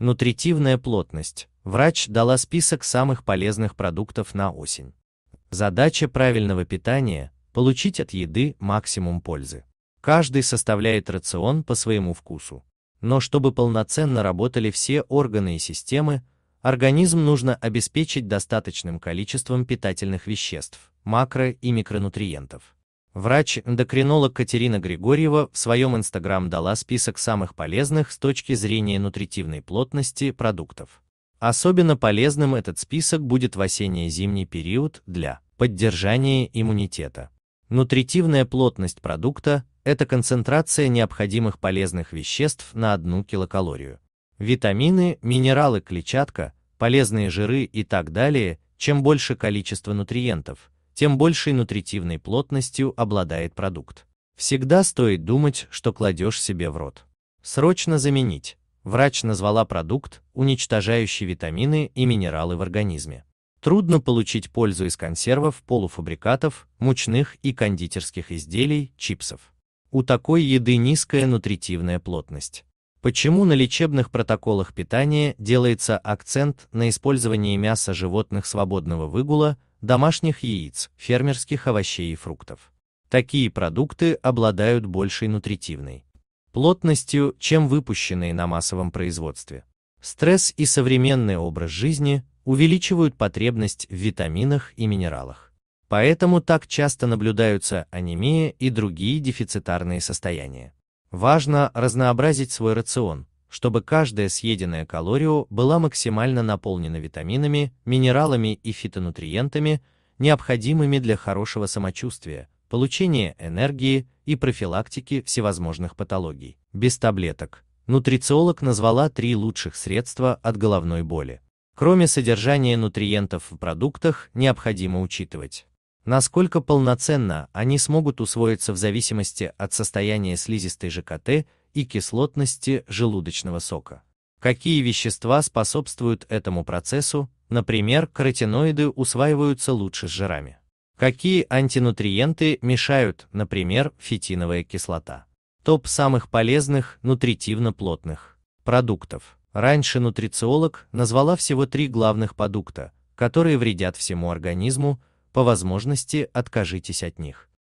Нутритивная плотность. Врач дала список самых полезных продуктов на осень. Задача правильного питания – получить от еды максимум пользы. Каждый составляет рацион по своему вкусу. Но чтобы полноценно работали все органы и системы, организм нужно обеспечить достаточным количеством питательных веществ, макро- и микронутриентов. Врач-эндокринолог Катерина Григорьева в своем инстаграм дала список самых полезных с точки зрения нутритивной плотности продуктов. Особенно полезным этот список будет в осенне-зимний период для поддержания иммунитета. Нутритивная плотность продукта – это концентрация необходимых полезных веществ на одну килокалорию. Витамины, минералы, клетчатка, полезные жиры и так далее, чем больше количество нутриентов – тем большей нутритивной плотностью обладает продукт. Всегда стоит думать, что кладешь себе в рот. Срочно заменить. Врач назвала продукт, уничтожающий витамины и минералы в организме. Трудно получить пользу из консервов, полуфабрикатов, мучных и кондитерских изделий, чипсов. У такой еды низкая нутритивная плотность. Почему на лечебных протоколах питания делается акцент на использовании мяса животных свободного выгула, домашних яиц, фермерских овощей и фруктов. Такие продукты обладают большей нутритивной плотностью, чем выпущенные на массовом производстве. Стресс и современный образ жизни увеличивают потребность в витаминах и минералах. Поэтому так часто наблюдаются анемия и другие дефицитарные состояния. Важно разнообразить свой рацион, чтобы каждая съеденная калорию была максимально наполнена витаминами, минералами и фитонутриентами, необходимыми для хорошего самочувствия, получения энергии и профилактики всевозможных патологий. Без таблеток. Нутрициолог назвала три лучших средства от головной боли. Кроме содержания нутриентов в продуктах, необходимо учитывать, насколько полноценно они смогут усвоиться в зависимости от состояния слизистой ЖКТ и кислотности желудочного сока. Какие вещества способствуют этому процессу, например, каротиноиды усваиваются лучше с жирами. Какие антинутриенты мешают, например, фитиновая кислота. Топ самых полезных нутритивно-плотных продуктов. Раньше нутрициолог назвала всего три главных продукта, которые вредят всему организму, по возможности откажитесь от них.